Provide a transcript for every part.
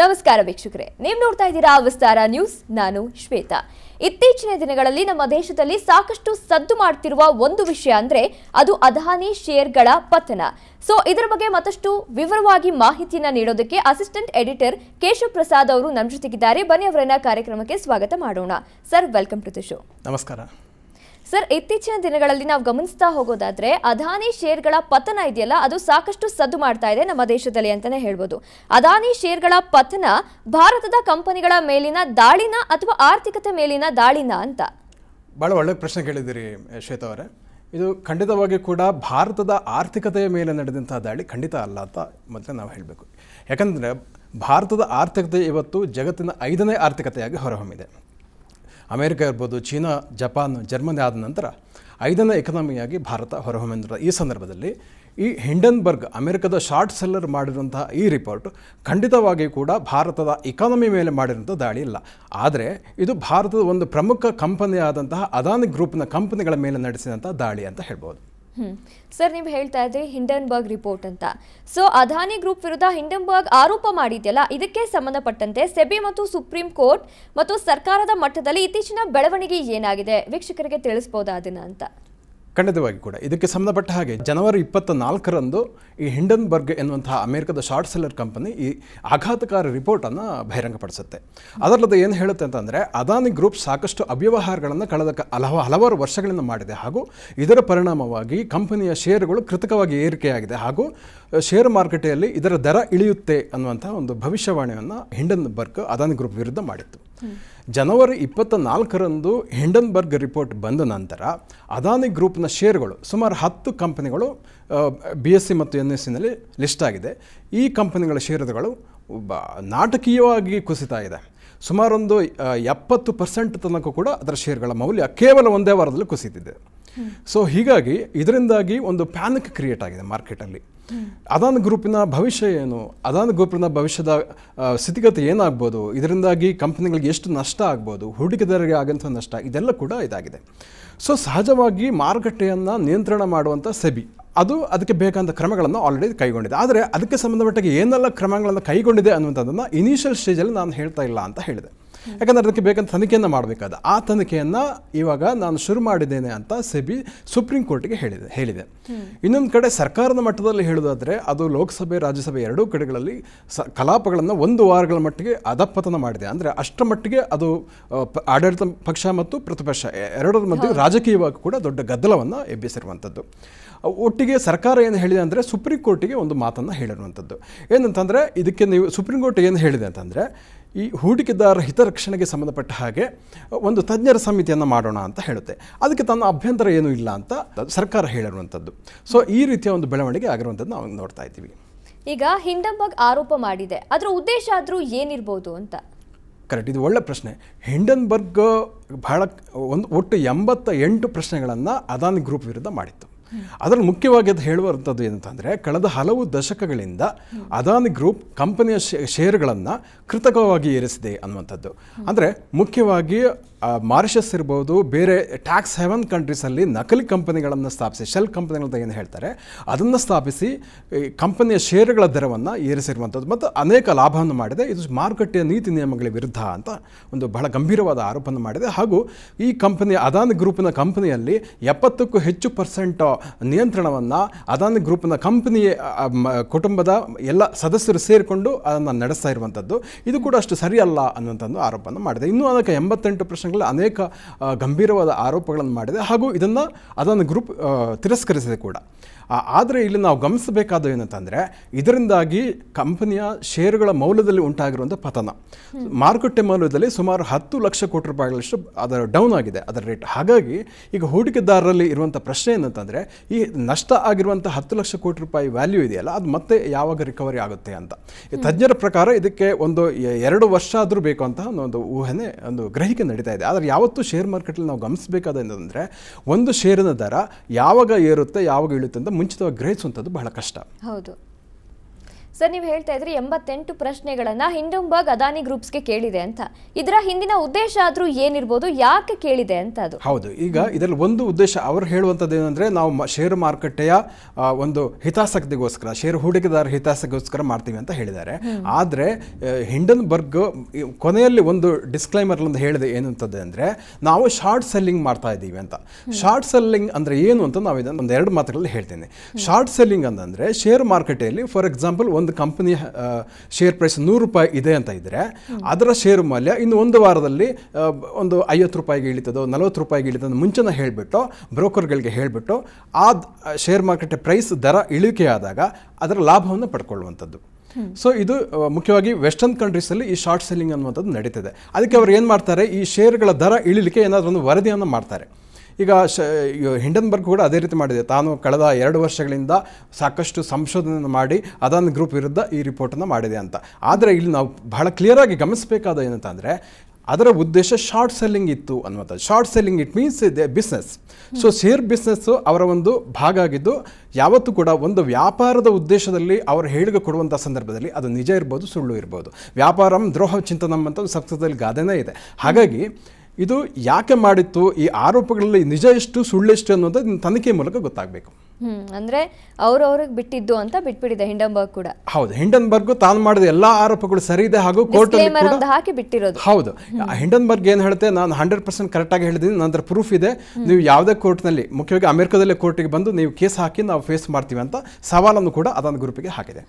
ನಮಸ್ಕಾರ ವೀಕ್ಷಕರೇ ನೀವು ನೋಡ್ತಾ ಇದ್ದೀರಾ ವಿಸ್ತಾರ ನ್ಯೂಸ್ ನಾನು ಶ್ವೇತಾ ಇತ್ತೀಚಿನ ದಿನಗಳಲ್ಲಿ ನಮ್ಮ ದೇಶದಲ್ಲಿ ಸಾಕಷ್ಟು ಸದ್ದು ಮಾಡ್ತಿರುವ ಒಂದು ವಿಷಯ ಅಂದ್ರೆ ಅದು ಅದಾನಿ ಶೇರ್ಗಳ ಪತನ ಸೊ ಇದರ ಬಗ್ಗೆ ಮತ್ತಷ್ಟು ವಿವರವಾಗಿ ಮಾಹಿತಿಯನ್ನ ನೀಡೋದಕ್ಕೆ ಅಸಿಸ್ಟೆಂಟ್ ಎಡಿಟರ್ ಕೇಶವ ಪ್ರಸಾದ್ ಅವರು ನಮ್ಮ ಜೊತೆಗಿದ್ದಾರೆ ಬನ್ನಿ ಅವರನ್ನ ಕಾರ್ಯಕ್ರಮಕ್ಕೆ ಸ್ವಾಗತ ಮಾಡೋಣ sir welcome to the show ನಮಸ್ಕಾರ ಸರ್ ಇತ್ತೀಚಿನ ದಿನಗಳಲ್ಲಿ ನಾವು ಗಮನಿಸ್ತಾ ಹೋಗೋದಾದ್ರೆ ಅದಾನಿ ಶೇರ್ಗಳ ಪತನ ಇದೆಯಲ್ಲ ಅದು ಸಾಕಷ್ಟು ಸದ್ದು ಮಾಡ್ತಾ ಇದೆ ನಮ್ಮ ದೇಶದಲ್ಲಿ ಅಂತಾನೆ ಹೇಳ್ಬೋದು ಅದಾನಿ ಶೇರ್ಗಳ ಪತನ ಭಾರತದ ಕಂಪನಿಗಳ ಮೇಲಿನ ದಾಳಿನ ಅಥವಾ ಆರ್ಥಿಕತೆ ಮೇಲಿನ ದಾಳಿನ ಅಂತ ಬಹಳ ಒಳ್ಳೆ ಪ್ರಶ್ನೆ ಕೇಳಿದಿರಿ ಶ್ವೇತ ಅವರೇ ಇದು ಖಂಡಿತವಾಗಿ ಕೂಡ ಭಾರತದ ಆರ್ಥಿಕತೆಯ ಮೇಲೆ ನಡೆದಂತಹ ದಾಳಿ ಖಂಡಿತ ಅಲ್ಲ ಅಂತ ಮೊದಲೇ ನಾವು ಹೇಳಬೇಕು ಯಾಕಂದರೆ ಭಾರತದ ಆರ್ಥಿಕತೆ ಇವತ್ತು ಜಗತ್ತಿನ ಐದನೇ ಆರ್ಥಿಕತೆಯಾಗಿ ಹೊರಹೊಮ್ಮಿದೆ ಅಮೇರಿಕಾ ಇರ್ಬೋದು ಚೀನಾ ಜಪಾನ್ ಜರ್ಮನಿ ಆದ ನಂತರ ಐದನೇ ಎಕನಾಮಿಯಾಗಿ ಭಾರತ ಹೊರಹೊಮ್ಮಿದ ಈ ಸಂದರ್ಭದಲ್ಲಿ ಈ ಹಿಂಡನ್ಬರ್ಗ್ ಅಮೆರಿಕದ ಶಾರ್ಟ್ ಸೆಲ್ಲರ್ ಮಾಡಿರುವಂತಹ ಈ ರಿಪೋರ್ಟ್ ಖಂಡಿತವಾಗಿ ಕೂಡ ಭಾರತದ ಇಕಾನಮಿ ಮೇಲೆ ಮಾಡಿರುವಂಥ ದಾಳಿ ಇಲ್ಲ ಆದರೆ ಇದು ಭಾರತದ ಒಂದು ಪ್ರಮುಖ ಕಂಪನಿಯಾದಂತಹ ಅದಾನಿ ಗ್ರೂಪ್ನ ಕಂಪನಿಗಳ ಮೇಲೆ ನಡೆಸಿದಂಥ ದಾಳಿ ಅಂತ ಹೇಳ್ಬೋದು ಹ್ಞೂ ಸರ್ ನೀವು ಹೇಳ್ತಾ ಇದ್ರಿ ಹಿಂಡನ್ಬರ್ಗ್ ರಿಪೋರ್ಟ್ ಅಂತ ಸೊ ಅದಾನಿ ಗ್ರೂಪ್ ವಿರುದ್ಧ ಹಿಂಡನ್ಬರ್ಗ್ ಆರೋಪ ಮಾಡಿದ್ಯಲ್ಲ ಇದಕ್ಕೆ ಸಂಬಂಧಪಟ್ಟಂತೆ ಸೆಬಿ ಮತ್ತು ಸುಪ್ರೀಂ ಕೋರ್ಟ್ ಮತ್ತು ಸರ್ಕಾರದ ಮಟ್ಟದಲ್ಲಿ ಇತ್ತೀಚಿನ ಬೆಳವಣಿಗೆ ಏನಾಗಿದೆ ವೀಕ್ಷಕರಿಗೆ ತಿಳಿಸ್ಬೋದಾ ಅದನ್ನ ಅಂತ ಖಂಡಿತವಾಗಿ ಕೂಡ ಇದಕ್ಕೆ ಸಂಬಂಧಪಟ್ಟ ಹಾಗೆ ಜನವರಿ ಇಪ್ಪತ್ತ ನಾಲ್ಕರಂದು ಈ ಹಿಂಡನ್ಬರ್ಗ್ ಎನ್ನುವಂತಹ ಅಮೆರಿಕದ ಶಾರ್ಟ್ ಸೆಲ್ಲರ್ ಕಂಪನಿ ಈ ಆಘಾತಕಾರಿ ರಿಪೋರ್ಟನ್ನು ಬಹಿರಂಗಪಡಿಸುತ್ತೆ ಅದರಲ್ಲದೆ ಏನು ಹೇಳುತ್ತೆ ಅಂತಂದರೆ ಅದಾನಿ ಗ್ರೂಪ್ ಸಾಕಷ್ಟು ಅವ್ಯವಹಾರಗಳನ್ನು ಕಳೆದ ಹಲವ ಹಲವಾರು ವರ್ಷಗಳಿಂದ ಮಾಡಿದೆ ಹಾಗೂ ಇದರ ಪರಿಣಾಮವಾಗಿ ಕಂಪನಿಯ ಷೇರುಗಳು ಕೃತಕವಾಗಿ ಏರಿಕೆಯಾಗಿದೆ ಹಾಗೂ ಷೇರು ಮಾರುಕಟ್ಟೆಯಲ್ಲಿ ಇದರ ದರ ಇಳಿಯುತ್ತೆ ಅನ್ನುವಂಥ ಒಂದು ಭವಿಷ್ಯವಾಣಿಯನ್ನು ಹಿಂಡನ್ಬರ್ಗ್ ಅದಾನಿ ಗ್ರೂಪ್ ವಿರುದ್ಧ ಮಾಡಿತ್ತು ಜನವರಿ ಇಪ್ಪತ್ತ ನಾಲ್ಕರಂದು ಹಿಂಡನ್ಬರ್ಗ್ ರಿಪೋರ್ಟ್ ಬಂದ ನಂತರ ಅದಾನಿ ಗ್ರೂಪ್ನ ಶೇರ್ಗಳು ಸುಮಾರು ಹತ್ತು ಕಂಪನಿಗಳು ಬಿ ಎಸ್ ಸಿ ಮತ್ತು ಎನ್ ಎಸ್ ಸಿನಲ್ಲಿ ಲಿಸ್ಟ್ ಆಗಿದೆ ಈ ಕಂಪನಿಗಳ ಷೇರುಗಳು ನಾಟಕೀಯವಾಗಿ ಕುಸಿತಾ ಇದೆ ಸುಮಾರೊಂದು ಎಪ್ಪತ್ತು ಪರ್ಸೆಂಟ್ ತನಕ ಕೂಡ ಅದರ ಷೇರುಗಳ ಮೌಲ್ಯ ಕೇವಲ ಒಂದೇ ವಾರದಲ್ಲಿ ಕುಸಿತಿದೆ ಸೊ ಹೀಗಾಗಿ ಇದರಿಂದಾಗಿ ಒಂದು ಪ್ಯಾನಿಕ್ ಕ್ರಿಯೇಟ್ ಆಗಿದೆ ಮಾರ್ಕೆಟಲ್ಲಿ ಅದಾನ ಗ್ರೂಪಿನ ಭವಿಷ್ಯ ಏನು ಅದಾನ ಗ್ರೂಪಿನ ಭವಿಷ್ಯದ ಸ್ಥಿತಿಗತಿ ಏನಾಗ್ಬೋದು ಇದರಿಂದಾಗಿ ಕಂಪ್ನಿಗಳಿಗೆ ಎಷ್ಟು ನಷ್ಟ ಆಗ್ಬೋದು ಹೂಡಿಕೆದಾರರಿಗೆ ಆಗಂಥ ನಷ್ಟ ಇದೆಲ್ಲ ಕೂಡ ಇದಾಗಿದೆ ಸೊ ಸಹಜವಾಗಿ ಮಾರುಕಟ್ಟೆಯನ್ನು ನಿಯಂತ್ರಣ ಮಾಡುವಂಥ ಸೆಬಿ ಅದು ಅದಕ್ಕೆ ಬೇಕಾದಂಥ ಕ್ರಮಗಳನ್ನು ಆಲ್ರೆಡಿ ಕೈಗೊಂಡಿದೆ ಆದರೆ ಅದಕ್ಕೆ ಸಂಬಂಧಪಟ್ಟಾಗಿ ಏನೆಲ್ಲ ಕ್ರಮಗಳನ್ನು ಕೈಗೊಂಡಿದೆ ಅನ್ನುವಂಥದ್ದನ್ನು ಇನಿಷಿಯಲ್ ಸ್ಟೇಜಲ್ಲಿ ನಾನು ಹೇಳ್ತಾ ಇಲ್ಲ ಅಂತ ಹೇಳಿದೆ ಯಾಕಂದರೆ ಅದಕ್ಕೆ ಬೇಕಂತ ತನಿಖೆಯನ್ನು ಮಾಡಬೇಕಾದ ಆ ತನಿಖೆಯನ್ನು ಇವಾಗ ನಾನು ಶುರು ಮಾಡಿದ್ದೇನೆ ಅಂತ ಸೆಬಿ ಸುಪ್ರೀಂ ಕೋರ್ಟ್ಗೆ ಹೇಳಿದೆ ಹೇಳಿದೆ ಇನ್ನೊಂದು ಕಡೆ ಸರ್ಕಾರದ ಮಟ್ಟದಲ್ಲಿ ಹೇಳೋದಾದರೆ ಅದು ಲೋಕಸಭೆ ರಾಜ್ಯಸಭೆ ಎರಡೂ ಕಡೆಗಳಲ್ಲಿ ಸ ಕಲಾಪಗಳನ್ನು ಒಂದು ವಾರಗಳ ಮಟ್ಟಿಗೆ ಅಧಪತನ ಮಾಡಿದೆ ಅಂದರೆ ಅಷ್ಟರ ಮಟ್ಟಿಗೆ ಅದು ಆಡಳಿತ ಪಕ್ಷ ಮತ್ತು ಪ್ರತಿಪಕ್ಷ ಎರಡರ ಮಧ್ಯೆ ರಾಜಕೀಯವಾಗಿ ಕೂಡ ದೊಡ್ಡ ಗದ್ದಲವನ್ನು ಎಬ್ಬಿಸಿರುವಂಥದ್ದು ಒಟ್ಟಿಗೆ ಸರ್ಕಾರ ಏನು ಹೇಳಿದೆ ಅಂದರೆ ಸುಪ್ರೀಂ ಕೋರ್ಟಿಗೆ ಒಂದು ಮಾತನ್ನು ಹೇಳಿರುವಂಥದ್ದು ಏನಂತಂದರೆ ಇದಕ್ಕೆ ನೀವು ಸುಪ್ರೀಂ ಕೋರ್ಟ್ ಏನು ಹೇಳಿದೆ ಅಂತಂದರೆ ಈ ಹೂಡಿಕೆದಾರರ ಹಿತರಕ್ಷಣೆಗೆ ಸಂಬಂಧಪಟ್ಟ ಹಾಗೆ ಒಂದು ತಜ್ಞರ ಸಮಿತಿಯನ್ನು ಮಾಡೋಣ ಅಂತ ಹೇಳುತ್ತೆ ಅದಕ್ಕೆ ತನ್ನ ಅಭ್ಯಂತರ ಏನೂ ಇಲ್ಲ ಅಂತ ಸರ್ಕಾರ ಹೇಳಿರುವಂಥದ್ದು ಸೊ ಈ ರೀತಿಯ ಒಂದು ಬೆಳವಣಿಗೆ ಆಗಿರುವಂಥದ್ದು ನಾವು ನೋಡ್ತಾ ಇದ್ದೀವಿ ಈಗ ಹಿಂಡನ್ಬರ್ಗ್ ಆರೋಪ ಮಾಡಿದೆ ಅದರ ಉದ್ದೇಶ ಆದರೂ ಏನಿರ್ಬೋದು ಅಂತ ಕರೆಕ್ಟ್ ಇದು ಒಳ್ಳೆ ಪ್ರಶ್ನೆ ಹಿಂಡನ್ಬರ್ಗ್ ಬಹಳ ಒಂದು ಒಟ್ಟು ಎಂಬತ್ತ ಎಂಟು ಪ್ರಶ್ನೆಗಳನ್ನು ಅದಾನಿ ಗ್ರೂಪ್ ವಿರುದ್ಧ ಮಾಡಿತ್ತು ಅದರಲ್ಲಿ ಮುಖ್ಯವಾಗಿ ಅದು ಹೇಳುವಂಥದ್ದು ಏನಂತಂದರೆ ಕಳೆದ ಹಲವು ದಶಕಗಳಿಂದ ಅದಾನಿ ಗ್ರೂಪ್ ಕಂಪನಿಯ ಶೇರ್ಗಳನ್ನು ಕೃತಕವಾಗಿ ಏರಿಸಿದೆ ಅನ್ನುವಂಥದ್ದು ಅಂದರೆ ಮುಖ್ಯವಾಗಿ ಮಾರಿಷಸ್ ಇರ್ಬೋದು ಬೇರೆ ಟ್ಯಾಕ್ಸ್ ಹೆವನ್ ಕಂಟ್ರೀಸಲ್ಲಿ ನಕಲಿ ಕಂಪನಿಗಳನ್ನು ಸ್ಥಾಪಿಸಿ ಶೆಲ್ ಕಂಪನಿಗಳಂತ ಏನು ಹೇಳ್ತಾರೆ ಅದನ್ನು ಸ್ಥಾಪಿಸಿ ಕಂಪನಿಯ ಷೇರುಗಳ ದರವನ್ನು ಏರಿಸಿರುವಂಥದ್ದು ಮತ್ತು ಅನೇಕ ಲಾಭವನ್ನು ಮಾಡಿದೆ ಇದು ಮಾರುಕಟ್ಟೆಯ ನೀತಿ ನಿಯಮಗಳ ವಿರುದ್ಧ ಅಂತ ಒಂದು ಬಹಳ ಗಂಭೀರವಾದ ಆರೋಪವನ್ನು ಮಾಡಿದೆ ಹಾಗೂ ಈ ಕಂಪನಿಯ ಅದಾನಿ ಗ್ರೂಪಿನ ಕಂಪನಿಯಲ್ಲಿ ಎಪ್ಪತ್ತಕ್ಕೂ ಹೆಚ್ಚು ಪರ್ಸೆಂಟ್ ನಿಯಂತ್ರಣವನ್ನು ಅದಾನಿ ಗ್ರೂಪ್ನ ಕಂಪನಿಯ ಕುಟುಂಬದ ಎಲ್ಲ ಸದಸ್ಯರು ಸೇರಿಕೊಂಡು ಅದನ್ನು ನಡೆಸ್ತಾ ಇರುವಂಥದ್ದು ಇದು ಕೂಡ ಅಷ್ಟು ಸರಿಯಲ್ಲ ಅನ್ನುವಂಥದ್ದು ಆರೋಪವನ್ನು ಮಾಡಿದೆ ಇನ್ನೂ ಅದಕ್ಕೆ ಎಂಬತ್ತೆಂಟು ಪ್ರಶ್ನೆಗಳಲ್ಲಿ ಅನೇಕ ಗಂಭೀರವಾದ ಆರೋಪಗಳನ್ನು ಮಾಡಿದೆ ಹಾಗೂ ಇದನ್ನು ಅದಾನಿ ಗ್ರೂಪ್ ತಿರಸ್ಕರಿಸಿದೆ ಕೂಡ ಆದರೆ ಇಲ್ಲಿ ನಾವು ಗಮನಿಸಬೇಕಾದ ಏನಂತಂದರೆ ಇದರಿಂದಾಗಿ ಕಂಪನಿಯ ಷೇರುಗಳ ಮೌಲ್ಯದಲ್ಲಿ ಉಂಟಾಗಿರುವಂಥ ಪತನ ಮಾರುಕಟ್ಟೆ ಮೌಲ್ಯದಲ್ಲಿ ಸುಮಾರು ಹತ್ತು ಲಕ್ಷ ಕೋಟಿ ರೂಪಾಯಿಗಳಷ್ಟು ಅದರ ಡೌನ್ ಆಗಿದೆ ಅದರ ರೇಟ್ ಹಾಗಾಗಿ ಈಗ ಹೂಡಿಕೆದಾರರಲ್ಲಿ ಇರುವಂಥ ಪ್ರಶ್ನೆ ಏನಂತಂದರೆ ಈ ನಷ್ಟ ಆಗಿರುವಂಥ ಹತ್ತು ಲಕ್ಷ ಕೋಟಿ ರೂಪಾಯಿ ವ್ಯಾಲ್ಯೂ ಇದೆಯಲ್ಲ ಅದು ಮತ್ತೆ ಯಾವಾಗ ರಿಕವರಿ ಆಗುತ್ತೆ ಅಂತ ತಜ್ಞರ ಪ್ರಕಾರ ಇದಕ್ಕೆ ಒಂದು ಎರಡು ವರ್ಷ ಆದರೂ ಬೇಕು ಅಂತ ಒಂದು ಊಹನೆ ಒಂದು ಗ್ರಹಿಕೆ ನಡೀತಾ ಇದೆ ಆದರೆ ಯಾವತ್ತೂ ಶೇರ್ ಮಾರ್ಕೆಟಲ್ಲಿ ನಾವು ಗಮನಿಸಬೇಕಾದ ಏನಂದರೆ ಒಂದು ಷೇರಿನ ದರ ಯಾವಾಗ ಏರುತ್ತೆ ಯಾವಾಗ ಇಳುತ್ತೆ ಅಂತ ಮುಂಚಿತವಾಗಿ ಗ್ರಹಿಸುವಂಥದ್ದು ಬಹಳ ಕಷ್ಟ ಹೌದು ಸರ್ ನೀವು ಹೇಳ್ತಾ ಇದ್ರಿ ಎಂಬತ್ತೆಂಟು ಪ್ರಶ್ನೆಗಳನ್ನ ಹಿಂಡನ್ಬರ್ಗ್ ಅದಾನಿ ಗ್ರೂಪ್ಸ್ಗೆ ಕೇಳಿದೆ ಅಂತ ಇದರ ಹಿಂದಿನ ಉದ್ದೇಶ ಆದ್ರೂ ಏನಿರ್ಬೋದು ಯಾಕೆ ಕೇಳಿದೆ ಅಂತ ಅದು ಹೌದು ಈಗ ಇದರಲ್ಲಿ ಒಂದು ಉದ್ದೇಶ ಅವರು ಹೇಳುವಂಥದ್ದು ಏನಂದರೆ ನಾವು ಶೇರು ಮಾರುಕಟ್ಟೆಯ ಒಂದು ಹಿತಾಸಕ್ತಿಗೋಸ್ಕರ ಷೇರು ಹೂಡಿಕೆದಾರ ಹಿತಾಸಕ್ತಿಗೋಸ್ಕರ ಮಾಡ್ತೀವಿ ಅಂತ ಹೇಳಿದ್ದಾರೆ ಆದರೆ ಹಿಂಡನ್ಬರ್ಗ್ ಕೊನೆಯಲ್ಲಿ ಒಂದು ಡಿಸ್ಕ್ಲೈಮರ್ ಅಂತ ಹೇಳಿದೆ ಏನಂತದ್ದು ಅಂದರೆ ನಾವು ಶಾರ್ಟ್ ಸೆಲ್ಲಿಂಗ್ ಮಾಡ್ತಾ ಇದ್ದೀವಿ ಅಂತ ಶಾರ್ಟ್ ಸೆಲ್ಲಿಂಗ್ ಅಂದ್ರೆ ಏನು ಅಂತ ನಾವು ಇದನ್ನ ಒಂದು ಎರಡು ಮಾತುಗಳಲ್ಲಿ ಹೇಳ್ತೀನಿ ಶಾರ್ಟ್ ಸೆಲ್ಲಿಂಗ್ ಅಂತಂದರೆ ಶೇರ್ ಮಾರುಕಟ್ಟೆಯಲ್ಲಿ ಫಾರ್ ಎಕ್ಸಾಂಪಲ್ ಒಂದು ಒಂದು ಕಂಪನಿ ಶೇರ್ ಪ್ರೈಸ್ ನೂರು ರೂಪಾಯಿ ಇದೆ ಅಂತ ಇದ್ದರೆ ಅದರ ಶೇರು ಮೌಲ್ಯ ಇನ್ನು ಒಂದು ವಾರದಲ್ಲಿ ಒಂದು ಐವತ್ತು ರೂಪಾಯಿಗೆ ಇಳಿತದೋ ನಲವತ್ತು ರೂಪಾಯಿಗೆ ಇಳಿತದೋ ಮುಂಚೆನ ಹೇಳಿಬಿಟ್ಟು ಬ್ರೋಕರ್ಗಳಿಗೆ ಹೇಳಿಬಿಟ್ಟು ಆ ಶೇರ್ ಮಾರ್ಕೆಟ್ ಪ್ರೈಸ್ ದರ ಇಳಿಕೆಯಾದಾಗ ಅದರ ಲಾಭವನ್ನು ಪಡ್ಕೊಳ್ಳುವಂಥದ್ದು ಸೊ ಇದು ಮುಖ್ಯವಾಗಿ ವೆಸ್ಟರ್ನ್ ಕಂಟ್ರೀಸಲ್ಲಿ ಈ ಶಾರ್ಟ್ ಸೆಲ್ಲಿಂಗ್ ಅನ್ನುವಂಥದ್ದು ನಡೀತದೆ ಅದಕ್ಕೆ ಅವರು ಏನು ಮಾಡ್ತಾರೆ ಈ ಶೇರ್ಗಳ ದರ ಇಳಿಲಿಕ್ಕೆ ಏನಾದರೂ ಒಂದು ವರದಿಯನ್ನು ಮಾಡ್ತಾರೆ ಈಗ ಶ ಹಿಂಡನ್ಬರ್ಗ್ ಕೂಡ ಅದೇ ರೀತಿ ಮಾಡಿದೆ ತಾನು ಕಳೆದ ಎರಡು ವರ್ಷಗಳಿಂದ ಸಾಕಷ್ಟು ಸಂಶೋಧನೆ ಮಾಡಿ ಅದಾನ್ ಗ್ರೂಪ್ ವಿರುದ್ಧ ಈ ರಿಪೋರ್ಟನ್ನು ಮಾಡಿದೆ ಅಂತ ಆದರೆ ಇಲ್ಲಿ ನಾವು ಬಹಳ ಕ್ಲಿಯರಾಗಿ ಗಮನಿಸಬೇಕಾದ ಏನಂತಂದರೆ ಅದರ ಉದ್ದೇಶ ಶಾರ್ಟ್ ಸೆಲ್ಲಿಂಗ್ ಇತ್ತು ಅನ್ನುವಂಥ ಶಾರ್ಟ್ ಸೆಲ್ಲಿಂಗ್ ಇಟ್ ಮೀನ್ಸ್ ಇದೆ ಬಿಸ್ನೆಸ್ ಸೊ ಶೇರ್ ಬಿಸ್ನೆಸ್ಸು ಅವರ ಒಂದು ಭಾಗ ಆಗಿದ್ದು ಯಾವತ್ತೂ ಕೂಡ ಒಂದು ವ್ಯಾಪಾರದ ಉದ್ದೇಶದಲ್ಲಿ ಅವರು ಹೇಳಿಕೆ ಕೊಡುವಂಥ ಸಂದರ್ಭದಲ್ಲಿ ಅದು ನಿಜ ಇರ್ಬೋದು ಸುಳ್ಳು ಇರ್ಬೋದು ವ್ಯಾಪಾರಂ ದ್ರೋಹ ಚಿಂತನಂ ಅಂತ ಒಂದು ಸಂಸ್ಕೃತದಲ್ಲಿ ಗಾದೆನೇ ಇದೆ ಹಾಗಾಗಿ ಇದು ಯಾಕೆ ಮಾಡಿತ್ತು ಈ ಆರೋಪಗಳಲ್ಲಿ ನಿಜ ಎಷ್ಟು ಸುಳ್ಳೆಷ್ಟು ಅನ್ನೋದು ತನಿಖೆ ಮೂಲಕ ಗೊತ್ತಾಗಬೇಕು ಅಂದ್ರೆ ಅವ್ರಿಗೆ ಬಿಟ್ಟಿದ್ದು ಅಂತ ಬಿಟ್ಬಿಟ್ಟಿದೆ ಹಿಂಡನ್ಬರ್ಗ್ ಕೂಡ ಹೌದು ಹಿಂಡನ್ಬರ್ಗ್ ತಾನು ಮಾಡಿದ ಎಲ್ಲಾ ಆರೋಪಗಳು ಸರಿ ಇದೆ ಹಾಗೂ ಕೋರ್ಟ್ ಹಾಕಿ ಬಿಟ್ಟಿರೋದು ಹೌದು ಹಿಂಡನ್ಬರ್ಗ್ ಏನ್ ಹೇಳುತ್ತೆ ನಾನು ಹಂಡ್ರೆಡ್ ಪರ್ಸೆಂಟ್ ಕರೆಕ್ಟ್ ಆಗಿ ಹೇಳಿದೀನಿ ನಂತರ ಪ್ರೂಫ್ ಇದೆ ನೀವು ಯಾವ್ದೇ ಕೋರ್ಟ್ ನಲ್ಲಿ ಮುಖ್ಯವಾಗಿ ಅಮೆರಿಕದಲ್ಲೇ ಕೋರ್ಟಿಗೆ ಬಂದು ನೀವು ಕೇಸ್ ಹಾಕಿ ನಾವು ಫೇಸ್ ಮಾಡ್ತೀವಿ ಅಂತ ಸವಾಲನ್ನು ಕೂಡ ಅದಾನಿ ಗ್ರೂಪಿಗೆ ಹಾಕಿದೆ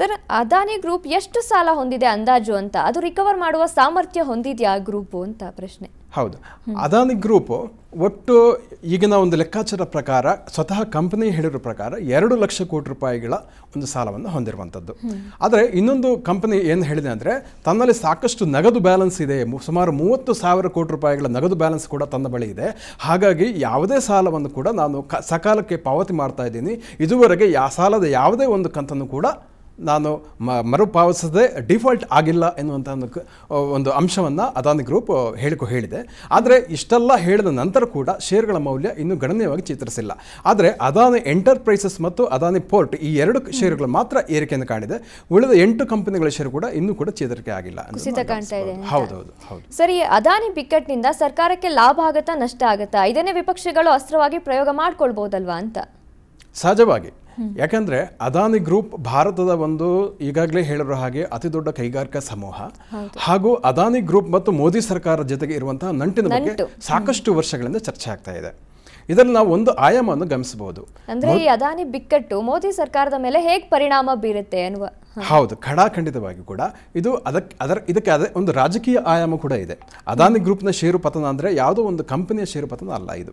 ಸರ್ ಅದಾನಿ ಗ್ರೂಪ್ ಎಷ್ಟು ಸಾಲ ಹೊಂದಿದೆ ಅಂದಾಜು ಅಂತ ಅದು ರಿಕವರ್ ಮಾಡುವ ಸಾಮರ್ಥ್ಯ ಹೊಂದಿದೆಯಾ ಗ್ರೂಪ್ ಅಂತ ಪ್ರಶ್ನೆ ಹೌದು ಅದಾನಿ ಗ್ರೂಪು ಒಟ್ಟು ಈಗಿನ ಒಂದು ಲೆಕ್ಕಾಚಾರ ಪ್ರಕಾರ ಸ್ವತಃ ಕಂಪನಿ ಹೇಳಿರೋ ಪ್ರಕಾರ ಎರಡು ಲಕ್ಷ ಕೋಟಿ ರೂಪಾಯಿಗಳ ಒಂದು ಸಾಲವನ್ನು ಹೊಂದಿರುವಂಥದ್ದು ಆದರೆ ಇನ್ನೊಂದು ಕಂಪನಿ ಏನು ಹೇಳಿದೆ ಅಂದರೆ ತನ್ನಲ್ಲಿ ಸಾಕಷ್ಟು ನಗದು ಬ್ಯಾಲೆನ್ಸ್ ಇದೆ ಸುಮಾರು ಮೂವತ್ತು ಸಾವಿರ ಕೋಟಿ ರೂಪಾಯಿಗಳ ನಗದು ಬ್ಯಾಲೆನ್ಸ್ ಕೂಡ ತನ್ನ ಬಳಿ ಇದೆ ಹಾಗಾಗಿ ಯಾವುದೇ ಸಾಲವನ್ನು ಕೂಡ ನಾನು ಸಕಾಲಕ್ಕೆ ಪಾವತಿ ಮಾಡ್ತಾ ಇದ್ದೀನಿ ಇದುವರೆಗೆ ಯಾ ಸಾಲದ ಯಾವುದೇ ಒಂದು ಕಂತನ್ನು ಕೂಡ ನಾನು ಮರುಪಾವತಿಸದೆ ಡಿಫಾಲ್ಟ್ ಆಗಿಲ್ಲ ಎನ್ನುವಂಥ ಒಂದು ಒಂದು ಅಂಶವನ್ನು ಅದಾನಿ ಗ್ರೂಪ್ ಹೇಳಿಕೊ ಹೇಳಿದೆ ಆದರೆ ಇಷ್ಟೆಲ್ಲ ಹೇಳಿದ ನಂತರ ಕೂಡ ಶೇರ್ಗಳ ಮೌಲ್ಯ ಇನ್ನೂ ಗಣನೀಯವಾಗಿ ಚಿತ್ರಿಸಿಲ್ಲ ಆದರೆ ಅದಾನಿ ಎಂಟರ್ಪ್ರೈಸಸ್ ಮತ್ತು ಅದಾನಿ ಪೋರ್ಟ್ ಈ ಎರಡು ಷೇರುಗಳು ಮಾತ್ರ ಏರಿಕೆಯನ್ನು ಕಾಣಿದೆ ಉಳಿದ ಎಂಟು ಕಂಪನಿಗಳ ಷೇರು ಕೂಡ ಇನ್ನೂ ಕೂಡ ಚೇತರಿಕೆ ಆಗಿಲ್ಲ ಹೌದೌದು ಹೌದು ಸರಿ ಅದಾನಿ ಬಿಕ್ಕಟ್ನಿಂದ ಸರ್ಕಾರಕ್ಕೆ ಲಾಭ ಆಗುತ್ತಾ ನಷ್ಟ ಆಗುತ್ತಾ ಇದನ್ನೇ ವಿಪಕ್ಷಗಳು ಅಸ್ತ್ರವಾಗಿ ಪ್ರಯೋಗ ಮಾಡ್ಕೊಳ್ಬಹುದಲ್ವಾ ಅಂತ ಸಹಜವಾಗಿ ಯಾಕಂದ್ರೆ ಅದಾನಿ ಗ್ರೂಪ್ ಭಾರತದ ಒಂದು ಈಗಾಗಲೇ ಹೇಳಿರೋ ಹಾಗೆ ಅತಿ ದೊಡ್ಡ ಕೈಗಾರಿಕಾ ಸಮೂಹ ಹಾಗೂ ಅದಾನಿ ಗ್ರೂಪ್ ಮತ್ತು ಮೋದಿ ಸರ್ಕಾರದ ಜೊತೆಗೆ ಇರುವಂತಹ ನಂಟಿನ ಬಗ್ಗೆ ಸಾಕಷ್ಟು ವರ್ಷಗಳಿಂದ ಚರ್ಚೆ ಆಗ್ತಾ ಇದೆ ಇದರಲ್ಲಿ ನಾವು ಒಂದು ಆಯಾಮವನ್ನು ಗಮನಿಸಬಹುದು ಅಂದ್ರೆ ಈ ಅದಾನಿ ಬಿಕ್ಕಟ್ಟು ಮೋದಿ ಸರ್ಕಾರದ ಮೇಲೆ ಹೇಗೆ ಪರಿಣಾಮ ಬೀರುತ್ತೆ ಅನ್ನುವ ಹೌದು ಖಡಾಖಂಡಿತವಾಗಿ ಕೂಡ ಇದು ಅದಕ್ಕೆ ಅದರ ಇದಕ್ಕೆ ಅದೇ ಒಂದು ರಾಜಕೀಯ ಆಯಾಮ ಕೂಡ ಇದೆ ಅದಾನಿ ಗ್ರೂಪ್ನ ಷೇರು ಪತನ ಅಂದರೆ ಯಾವುದೋ ಒಂದು ಕಂಪನಿಯ ಷೇರು ಪತನ ಅಲ್ಲ ಇದು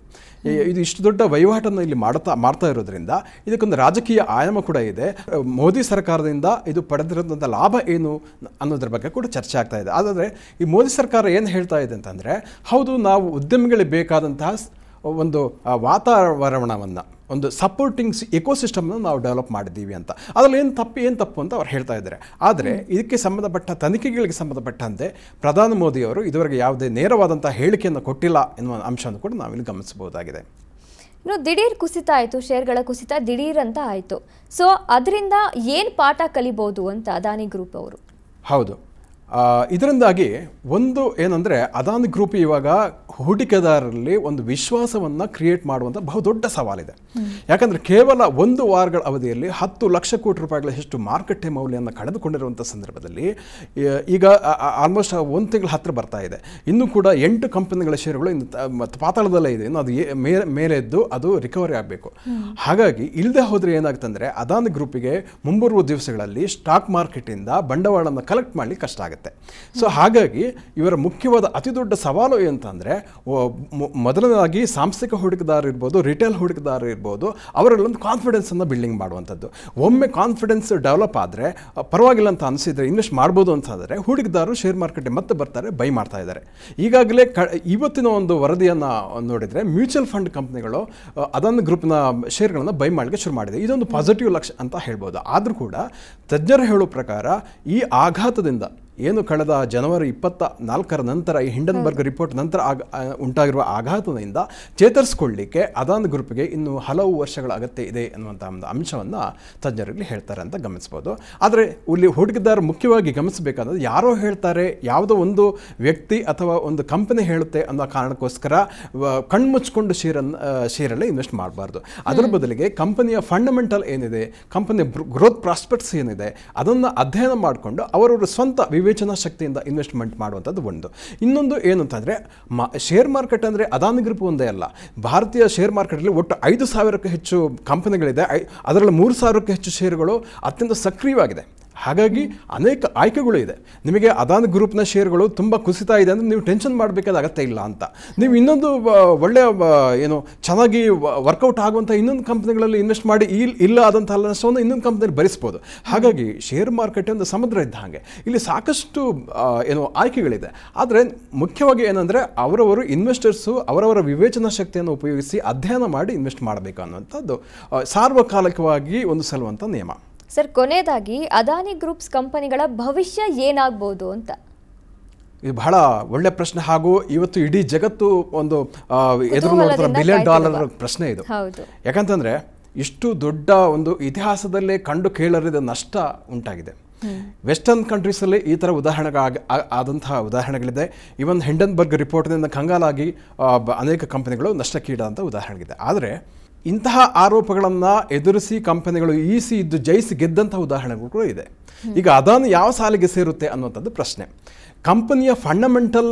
ಇದು ಇಷ್ಟು ದೊಡ್ಡ ವಹಿವಾಟನ್ನು ಇಲ್ಲಿ ಮಾಡ್ತಾ ಮಾಡ್ತಾ ಇರೋದ್ರಿಂದ ಇದಕ್ಕೊಂದು ರಾಜಕೀಯ ಆಯಾಮ ಕೂಡ ಇದೆ ಮೋದಿ ಸರ್ಕಾರದಿಂದ ಇದು ಪಡೆದಿರೋದಂಥ ಲಾಭ ಏನು ಅನ್ನೋದ್ರ ಬಗ್ಗೆ ಕೂಡ ಚರ್ಚೆ ಆಗ್ತಾ ಇದೆ ಆದರೆ ಈ ಮೋದಿ ಸರ್ಕಾರ ಏನು ಹೇಳ್ತಾ ಇದೆ ಅಂತಂದರೆ ಹೌದು ನಾವು ಉದ್ಯಮಿಗಳಿಗೆ ಬೇಕಾದಂತಹ ಒಂದು ವಾತಾವರಣವನ್ನು ಒಂದು ಸಪೋರ್ಟಿಂಗ್ ಇಕೋಸಿಸ್ಟಮ್ನ ನಾವು ಡೆವಲಪ್ ಮಾಡಿದ್ದೀವಿ ಅಂತ ಅದರಲ್ಲಿ ಏನು ತಪ್ಪು ಏನು ತಪ್ಪು ಅಂತ ಅವ್ರು ಹೇಳ್ತಾ ಇದ್ದಾರೆ ಆದರೆ ಇದಕ್ಕೆ ಸಂಬಂಧಪಟ್ಟ ತನಿಖೆಗಳಿಗೆ ಸಂಬಂಧಪಟ್ಟಂತೆ ಪ್ರಧಾನಿ ಮೋದಿಯವರು ಇದುವರೆಗೆ ಯಾವುದೇ ನೇರವಾದಂಥ ಹೇಳಿಕೆಯನ್ನು ಕೊಟ್ಟಿಲ್ಲ ಎನ್ನುವ ಅಂಶವನ್ನು ಕೂಡ ನಾವಿಲ್ಲಿ ಗಮನಿಸಬಹುದಾಗಿದೆ ಇನ್ನು ದಿಢೀರ್ ಕುಸಿತ ಆಯಿತು ಶೇರ್ಗಳ ಕುಸಿತ ದಿಢೀರ್ ಅಂತ ಆಯಿತು ಸೊ ಅದರಿಂದ ಏನು ಪಾಠ ಕಲಿಬಹುದು ಅಂತ ಅದಾನಿ ಗ್ರೂಪ್ ಅವರು ಹೌದು ಇದರಿಂದಾಗಿ ಒಂದು ಏನಂದರೆ ಅದಾನಿ ಗ್ರೂಪ್ ಇವಾಗ ಹೂಡಿಕೆದಾರರಲ್ಲಿ ಒಂದು ವಿಶ್ವಾಸವನ್ನು ಕ್ರಿಯೇಟ್ ಮಾಡುವಂಥ ಬಹುದೊಡ್ಡ ಸವಾಲಿದೆ ಯಾಕಂದರೆ ಕೇವಲ ಒಂದು ವಾರಗಳ ಅವಧಿಯಲ್ಲಿ ಹತ್ತು ಲಕ್ಷ ಕೋಟಿ ರೂಪಾಯಿಗಳಷ್ಟು ಮಾರುಕಟ್ಟೆ ಮೌಲ್ಯವನ್ನು ಕಳೆದುಕೊಂಡಿರುವಂಥ ಸಂದರ್ಭದಲ್ಲಿ ಈಗ ಆಲ್ಮೋಸ್ಟ್ ಒಂದು ತಿಂಗಳ ಹತ್ತಿರ ಬರ್ತಾ ಇದೆ ಇನ್ನೂ ಕೂಡ ಎಂಟು ಕಂಪನಿಗಳ ಷೇರುಗಳು ಇನ್ನು ಪಾತಾಳದಲ್ಲೇ ಇದೆ ಇನ್ನು ಅದು ಮೇಲೆ ಎದ್ದು ಅದು ರಿಕವರಿ ಆಗಬೇಕು ಹಾಗಾಗಿ ಇಲ್ಲದೆ ಹೋದರೆ ಅಂದರೆ ಅದಾನಿ ಗ್ರೂಪಿಗೆ ಮುಂಬರುವ ದಿವಸಗಳಲ್ಲಿ ಸ್ಟಾಕ್ ಮಾರ್ಕೆಟಿಂದ ಬಂಡವಾಳವನ್ನು ಕಲೆಕ್ಟ್ ಮಾಡಲಿಕ್ಕೆ ಕಷ್ಟ ಆಗುತ್ತೆ ಆಗುತ್ತೆ ಸೊ ಹಾಗಾಗಿ ಇವರ ಮುಖ್ಯವಾದ ಅತಿ ದೊಡ್ಡ ಸವಾಲು ಏನಂತಂದರೆ ಮೊದಲನೇದಾಗಿ ಸಾಂಸ್ಥಿಕ ಹೂಡಿಕೆದಾರ ಇರ್ಬೋದು ರಿಟೇಲ್ ಹೂಡಿಕೆದಾರ ಇರ್ಬೋದು ಅವರಲ್ಲೊಂದು ಕಾನ್ಫಿಡೆನ್ಸನ್ನು ಬಿಲ್ಡಿಂಗ್ ಮಾಡುವಂಥದ್ದು ಒಮ್ಮೆ ಕಾನ್ಫಿಡೆನ್ಸ್ ಡೆವಲಪ್ ಆದರೆ ಪರವಾಗಿಲ್ಲ ಅಂತ ಅನಿಸಿದರೆ ಇನ್ವೆಸ್ಟ್ ಮಾಡ್ಬೋದು ಅಂತಾದರೆ ಹೂಡಿಕೆದಾರರು ಶೇರ್ ಮಾರ್ಕೆಟ್ಗೆ ಮತ್ತೆ ಬರ್ತಾರೆ ಬೈ ಮಾಡ್ತಾ ಇದ್ದಾರೆ ಈಗಾಗಲೇ ಕ ಇವತ್ತಿನ ಒಂದು ವರದಿಯನ್ನು ನೋಡಿದರೆ ಮ್ಯೂಚುವಲ್ ಫಂಡ್ ಕಂಪ್ನಿಗಳು ಅದನ್ನು ಗ್ರೂಪ್ನ ಶೇರ್ಗಳನ್ನು ಬೈ ಮಾಡಲಿಕ್ಕೆ ಶುರು ಮಾಡಿದೆ ಇದೊಂದು ಪಾಸಿಟಿವ್ ಲಕ್ಷ ಅಂತ ಹೇಳ್ಬೋದು ಆದರೂ ಕೂಡ ತಜ್ಞರು ಹೇಳೋ ಪ್ರಕಾರ ಈ ಆಘಾತದಿಂದ ಏನು ಕಳೆದ ಜನವರಿ ಇಪ್ಪತ್ತ ನಾಲ್ಕರ ನಂತರ ಈ ಹಿಂಡನ್ಬರ್ಗ್ ರಿಪೋರ್ಟ್ ನಂತರ ಆಗ ಉಂಟಾಗಿರುವ ಆಘಾತದಿಂದ ಚೇತರಿಸ್ಕೊಳ್ಳಿಕ್ಕೆ ಅದಾನ್ ಗ್ರೂಪ್ಗೆ ಇನ್ನು ಹಲವು ವರ್ಷಗಳ ಅಗತ್ಯ ಇದೆ ಅನ್ನುವಂಥ ಒಂದು ಅಂಶವನ್ನು ತಜ್ಞರಲ್ಲಿ ಹೇಳ್ತಾರೆ ಅಂತ ಗಮನಿಸ್ಬೋದು ಆದರೆ ಇಲ್ಲಿ ಹೂಡಿಕೆದಾರರು ಮುಖ್ಯವಾಗಿ ಗಮನಿಸಬೇಕಾದ್ರೆ ಯಾರೋ ಹೇಳ್ತಾರೆ ಯಾವುದೋ ಒಂದು ವ್ಯಕ್ತಿ ಅಥವಾ ಒಂದು ಕಂಪನಿ ಹೇಳುತ್ತೆ ಅನ್ನೋ ಕಾರಣಕ್ಕೋಸ್ಕರ ಕಣ್ಮುಚ್ಕೊಂಡು ಶೇರನ್ನು ಶೇರಲ್ಲೇ ಇನ್ವೆಸ್ಟ್ ಮಾಡಬಾರ್ದು ಅದರ ಬದಲಿಗೆ ಕಂಪನಿಯ ಫಂಡಮೆಂಟಲ್ ಏನಿದೆ ಕಂಪನಿಯ ಗ್ರೋತ್ ಪ್ರಾಸ್ಪೆಕ್ಟ್ಸ್ ಏನಿದೆ ಅದನ್ನು ಅಧ್ಯಯನ ಮಾಡಿಕೊಂಡು ಅವರವರ ಸ್ವಂತ ವಿವೇಕ ವಿವೇಚನಾ ಶಕ್ತಿಯಿಂದ ಇನ್ವೆಸ್ಟ್ಮೆಂಟ್ ಮಾಡುವಂಥದ್ದು ಒಂದು ಇನ್ನೊಂದು ಏನು ಅಂತಂದರೆ ಮಾ ಶೇರ್ ಮಾರ್ಕೆಟ್ ಅಂದರೆ ಅದಾನಿ ಗ್ರೂಪ್ ಒಂದೇ ಅಲ್ಲ ಭಾರತೀಯ ಶೇರ್ ಮಾರ್ಕೆಟಲ್ಲಿ ಒಟ್ಟು ಐದು ಸಾವಿರಕ್ಕೂ ಹೆಚ್ಚು ಕಂಪನಿಗಳಿದೆ ಅದರಲ್ಲಿ ಮೂರು ಸಾವಿರಕ್ಕೂ ಹೆಚ್ಚು ಶೇರುಗಳು ಅತ್ಯಂತ ಸಕ್ರಿಯವಾಗಿದೆ ಹಾಗಾಗಿ ಅನೇಕ ಆಯ್ಕೆಗಳು ಇದೆ ನಿಮಗೆ ಅದಾನ್ ಗ್ರೂಪ್ನ ಶೇರ್ಗಳು ತುಂಬ ಕುಸಿತ ಇದೆ ಅಂದರೆ ನೀವು ಟೆನ್ಷನ್ ಮಾಡಬೇಕಾದ ಅಗತ್ಯ ಇಲ್ಲ ಅಂತ ನೀವು ಇನ್ನೊಂದು ಒಳ್ಳೆಯ ಏನು ಚೆನ್ನಾಗಿ ವರ್ಕೌಟ್ ಆಗುವಂಥ ಇನ್ನೊಂದು ಕಂಪ್ನಿಗಳಲ್ಲಿ ಇನ್ವೆಸ್ಟ್ ಮಾಡಿ ಇಲ್ಲಿ ಇಲ್ಲ ಆದಂಥ ನಷ್ಟವನ್ನು ಇನ್ನೊಂದು ಕಂಪ್ನಿಯಲ್ಲಿ ಭರಿಸ್ಬೋದು ಹಾಗಾಗಿ ಶೇರ್ ಮಾರ್ಕೆಟ್ ಒಂದು ಸಮುದ್ರ ಇದ್ದ ಹಾಗೆ ಇಲ್ಲಿ ಸಾಕಷ್ಟು ಏನು ಆಯ್ಕೆಗಳಿದೆ ಆದರೆ ಮುಖ್ಯವಾಗಿ ಏನಂದರೆ ಅವರವರು ಇನ್ವೆಸ್ಟರ್ಸು ಅವರವರ ವಿವೇಚನಾ ಶಕ್ತಿಯನ್ನು ಉಪಯೋಗಿಸಿ ಅಧ್ಯಯನ ಮಾಡಿ ಇನ್ವೆಸ್ಟ್ ಮಾಡಬೇಕು ಅನ್ನುವಂಥದ್ದು ಸಾರ್ವಕಾಲಿಕವಾಗಿ ಒಂದು ಸಲುವಂಥ ನಿಯಮ ಸರ್ ಕೊನೆಯದಾಗಿ ಅದಾನಿ ಗ್ರೂಪ್ಸ್ ಕಂಪನಿಗಳ ಭವಿಷ್ಯ ಏನಾಗ್ಬೋದು ಅಂತ ಇದು ಬಹಳ ಒಳ್ಳೆ ಪ್ರಶ್ನೆ ಹಾಗೂ ಇವತ್ತು ಇಡೀ ಜಗತ್ತು ಒಂದು ಎದುರು ನೋಡ್ತಾರೆ ಬಿಲಿಯನ್ ಡಾಲರ್ ಪ್ರಶ್ನೆ ಇದು ಯಾಕಂತಂದ್ರೆ ಇಷ್ಟು ದೊಡ್ಡ ಒಂದು ಇತಿಹಾಸದಲ್ಲೇ ಕಂಡು ಕೇಳರಿದ ನಷ್ಟ ಉಂಟಾಗಿದೆ ವೆಸ್ಟರ್ನ್ ಕಂಟ್ರೀಸಲ್ಲಿ ಈ ಥರ ಉದಾಹರಣೆ ಆದಂತಹ ಉದಾಹರಣೆಗಳಿದೆ ಇವನ್ ಹಿಂಡನ್ಬರ್ಗ್ ರಿಪೋರ್ಟ್ನಿಂದ ಕಂಗಾಲಾಗಿ ಅನೇಕ ಕಂಪನಿಗಳು ನಷ್ಟಕ್ಕೀಡಾದಂಥ ಉದಾಹರಣೆಗಿದೆ ಆದರೆ ಇಂತಹ ಆರೋಪಗಳನ್ನು ಎದುರಿಸಿ ಕಂಪನಿಗಳು ಈಸಿ ಇದ್ದು ಜಯಿಸಿ ಗೆದ್ದಂಥ ಉದಾಹರಣೆಗಳು ಕೂಡ ಇದೆ ಈಗ ಅದನ್ನು ಯಾವ ಸಾಲಿಗೆ ಸೇರುತ್ತೆ ಅನ್ನುವಂಥದ್ದು ಪ್ರಶ್ನೆ ಕಂಪನಿಯ ಫಂಡಮೆಂಟಲ್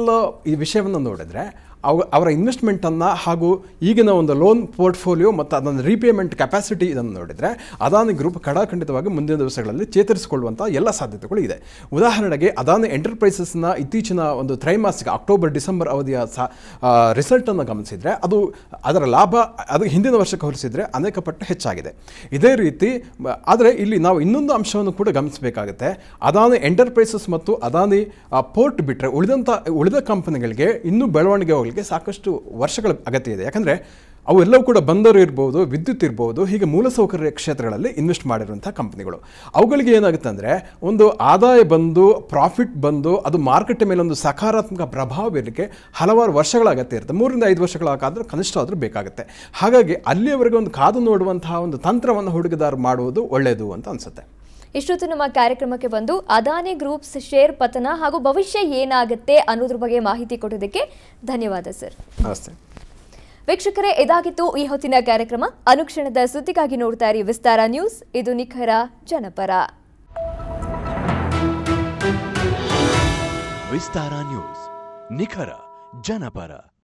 ಈ ವಿಷಯವನ್ನು ನೋಡಿದರೆ ಅವ ಅವರ ಇನ್ವೆಸ್ಟ್ಮೆಂಟನ್ನು ಹಾಗೂ ಈಗಿನ ಒಂದು ಲೋನ್ ಪೋರ್ಟ್ಫೋಲಿಯೋ ಮತ್ತು ಅದನ್ನು ರೀಪೇಮೆಂಟ್ ಕೆಪಾಸಿಟಿ ಇದನ್ನು ನೋಡಿದರೆ ಅದಾನಿ ಗ್ರೂಪ್ ಖಡಾಖಂಡಿತವಾಗಿ ಮುಂದಿನ ದಿವಸಗಳಲ್ಲಿ ಚೇತರಿಸಿಕೊಳ್ಳುವಂಥ ಎಲ್ಲ ಸಾಧ್ಯತೆಗಳು ಇದೆ ಉದಾಹರಣೆಗೆ ಅದಾನಿ ಎಂಟರ್ಪ್ರೈಸಸ್ನ ಇತ್ತೀಚಿನ ಒಂದು ತ್ರೈಮಾಸಿಕ ಅಕ್ಟೋಬರ್ ಡಿಸೆಂಬರ್ ಅವಧಿಯ ಸಹ ರಿಸಲ್ಟನ್ನು ಗಮನಿಸಿದರೆ ಅದು ಅದರ ಲಾಭ ಅದು ಹಿಂದಿನ ವರ್ಷಕ್ಕೆ ಹೋಲಿಸಿದರೆ ಅನೇಕ ಪಟ್ಟು ಹೆಚ್ಚಾಗಿದೆ ಇದೇ ರೀತಿ ಆದರೆ ಇಲ್ಲಿ ನಾವು ಇನ್ನೊಂದು ಅಂಶವನ್ನು ಕೂಡ ಗಮನಿಸಬೇಕಾಗುತ್ತೆ ಅದಾನಿ ಎಂಟರ್ಪ್ರೈಸಸ್ ಮತ್ತು ಅದಾನಿ ಪೋರ್ಟ್ ಬಿಟ್ಟರೆ ಉಳಿದಂಥ ಉಳಿದ ಕಂಪನಿಗಳಿಗೆ ಇನ್ನೂ ಬೆಳವಣಿಗೆ ಹೋಗ್ಲಿ ಸಾಕಷ್ಟು ವರ್ಷಗಳ ಅಗತ್ಯ ಇದೆ ಯಾಕಂದರೆ ಅವೆಲ್ಲವೂ ಕೂಡ ಬಂದರು ಇರ್ಬೋದು ವಿದ್ಯುತ್ ಇರ್ಬೋದು ಹೀಗೆ ಮೂಲಸೌಕರ್ಯ ಕ್ಷೇತ್ರಗಳಲ್ಲಿ ಇನ್ವೆಸ್ಟ್ ಮಾಡಿರುವಂಥ ಕಂಪ್ನಿಗಳು ಅವುಗಳಿಗೆ ಏನಾಗುತ್ತೆ ಅಂದರೆ ಒಂದು ಆದಾಯ ಬಂದು ಪ್ರಾಫಿಟ್ ಬಂದು ಅದು ಮಾರ್ಕೆಟ್ ಮೇಲೆ ಒಂದು ಸಕಾರಾತ್ಮಕ ಪ್ರಭಾವ ಬೀರಲಿಕ್ಕೆ ಹಲವಾರು ವರ್ಷಗಳ ಅಗತ್ಯ ಇರುತ್ತೆ ಮೂರಿಂದ ಐದು ವರ್ಷಗಳಾಗಾದರೂ ಕನಿಷ್ಠ ಆದರೂ ಬೇಕಾಗುತ್ತೆ ಹಾಗಾಗಿ ಅಲ್ಲಿಯವರೆಗೆ ಒಂದು ಕಾದು ನೋಡುವಂತಹ ಒಂದು ತಂತ್ರವನ್ನು ಹುಡುಗದಾರು ಮಾಡುವುದು ಒಳ್ಳೆಯದು ಅಂತ ಅನಿಸುತ್ತೆ ಇಷ್ಟೊತ್ತು ನಮ್ಮ ಕಾರ್ಯಕ್ರಮಕ್ಕೆ ಬಂದು ಅದಾನಿ ಗ್ರೂಪ್ಸ್ ಶೇರ್ ಪತನ ಹಾಗೂ ಭವಿಷ್ಯ ಏನಾಗುತ್ತೆ ಅನ್ನೋದ್ರ ಬಗ್ಗೆ ಮಾಹಿತಿ ಕೊಡೋದಕ್ಕೆ ಧನ್ಯವಾದ ಸರ್ ನಮಸ್ತೆ ವೀಕ್ಷಕರೇ ಇದಾಗಿತ್ತು ಈ ಹೊತ್ತಿನ ಕಾರ್ಯಕ್ರಮ ಅನುಕ್ಷಣದ ಸುದ್ದಿಗಾಗಿ ನೋಡ್ತಾ ಇರಿ ವಿಸ್ತಾರ ನ್ಯೂಸ್ ಇದು ನಿಖರ ಜನಪರ ವಿಸ್ತಾರ ನ್ಯೂಸ್ ನಿಖರ ಜನಪರ